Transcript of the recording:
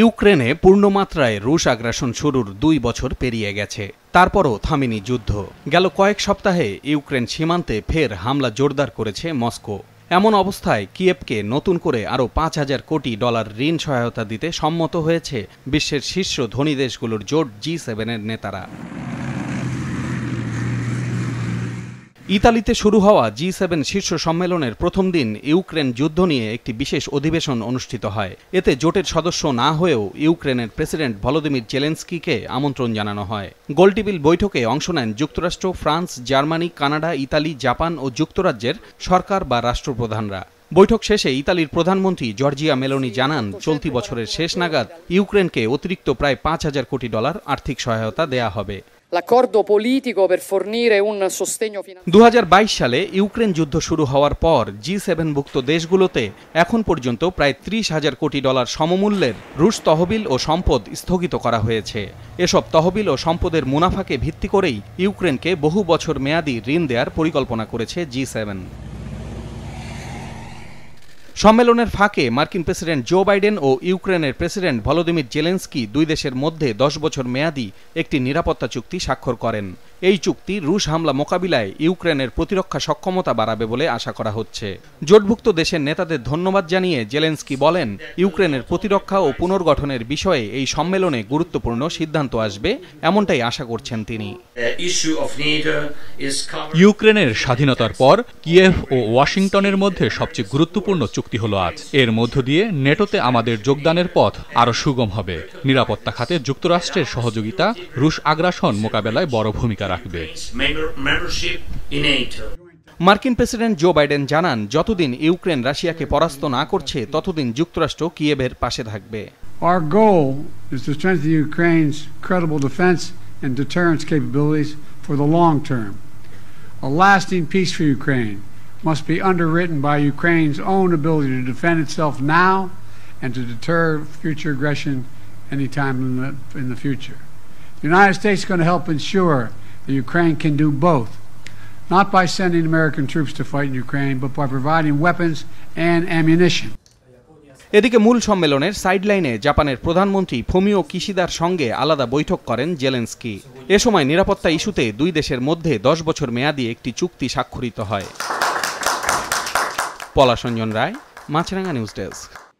ইউক্রেনে পূর্ণমাত্রায় রুশ আগ্রাসন শুরুর দুই বছর পেরিয়ে গেছে তারপরও থামেনি যুদ্ধ গেল কয়েক সপ্তাহে ইউক্রেন সীমান্তে ফের হামলা জোরদার করেছে মস্কো এমন অবস্থায় কিয়েভকে নতুন করে আরও পাঁচ হাজার কোটি ডলার ঋণ সহায়তা দিতে সম্মত হয়েছে বিশ্বের শীর্ষ ধনী দেশগুলোর জোট জি সেভেনের নেতারা ইতালিতে শুরু হওয়া জি সেভেন শীর্ষ সম্মেলনের প্রথম দিন ইউক্রেন যুদ্ধ নিয়ে একটি বিশেষ অধিবেশন অনুষ্ঠিত হয় এতে জোটের সদস্য না হয়েও ইউক্রেনের প্রেসিডেন্ট ভলোদিমির চেলেন্সকিকে আমন্ত্রণ জানানো হয় গোলটিবিল বৈঠকে অংশ নেন যুক্তরাষ্ট্র France Germany Canada Italy Japan ও যুক্তরাজ্যের সরকার বা রাষ্ট্রপ্রধানরা বৈঠক শেষে ইতালির প্রধানমন্ত্রী জর্জিয়া মেলোনি জানান চলতি বছরের শেষ নাগাদ ইউক্রেনকে অতিরিক্ত প্রায় পাঁচ হাজার কোটি ডলার আর্থিক সহায়তা দেয়া হবে l'accordo politico per fornire un sostegno finanziario সালে ইউক্রেন যুদ্ধ শুরু হওয়ার পর জি সেভেনভুক্ত দেশগুলোতে এখন পর্যন্ত প্রায় ত্রিশ হাজার কোটি ডলার সমমূল্যের রুশ তহবিল ও সম্পদ স্থগিত করা হয়েছে এসব তহবিল ও সম্পদের মুনাফাকে ভিত্তি করেই ইউক্রেনকে বহু বছর মেয়াদী ঋণ দেওয়ার পরিকল্পনা করেছে জি সেভেন সম্মেলনের ফাঁকে মার্কিন প্রেসিডেন্ট জো বাইডেন ও ইউক্রেনের প্রেসিডেন্ট ভলোদিমির জেলেন্সকি দুই দেশের মধ্যে দশ বছর মেয়াদী একটি নিরাপত্তা চুক্তি স্বাক্ষর করেন এই চুক্তি রুশ হামলা মোকাবিলায় ইউক্রেনের প্রতিরক্ষা সক্ষমতা বাড়াবে বলে আশা করা হচ্ছে জোটভুক্ত দেশের নেতাদের ধন্যবাদ জানিয়ে জেলেন্সকি বলেন ইউক্রেনের প্রতিরক্ষা ও পুনর্গঠনের বিষয়ে এই সম্মেলনে গুরুত্বপূর্ণ সিদ্ধান্ত আসবে এমনটাই আশা করছেন তিনি ইউক্রেনের স্বাধীনতার পর কিয়েভ ও ওয়াশিংটনের মধ্যে সবচেয়ে গুরুত্বপূর্ণ চুক্তি হলো আজ এর মধ্য দিয়ে নেটোতে আমাদের যোগদানের পথ আরও সুগম হবে নিরাপত্তা খাতে যুক্তরাষ্ট্রের সহযোগিতা রুশ আগ্রাসন মোকাবেলায় বড় ভূমিকা রাখবে মার্কিন প্রেসিডেন্ট জো বাইডেন জানান যতদিন ইউক্রেন রাশিয়াকে পরাস্ত না করছে ততদিন যুক্তরাষ্ট্র কিয়েভের পাশে থাকবে Our goal is to strengthen Ukraine's credible defense and deterrence capabilities for the long term. A lasting peace for Ukraine must be underwritten by Ukraine's own ability to defend itself now and to deter future aggression anytime in the, in the future. The United States is going to help ensure The Ukraine can do both, not by sending American troops to fight in Ukraine, but by providing weapons and ammunition. এদিকে মূল সম্মেলনের সাইডলাইনে জাপানের প্রধানমন্ত্রী Fumio কিশিদার সঙ্গে আলাদা বৈঠক করেন Zelensky এ সময় নিরাপত্তা ইস্যুতে দুই দেশের মধ্যে দশ বছর মেয়াদী একটি চুক্তি স্বাক্ষরিত হয় পলাশঞ্জন রায় মাছরাঙ্গা নিউজ ডেস্ক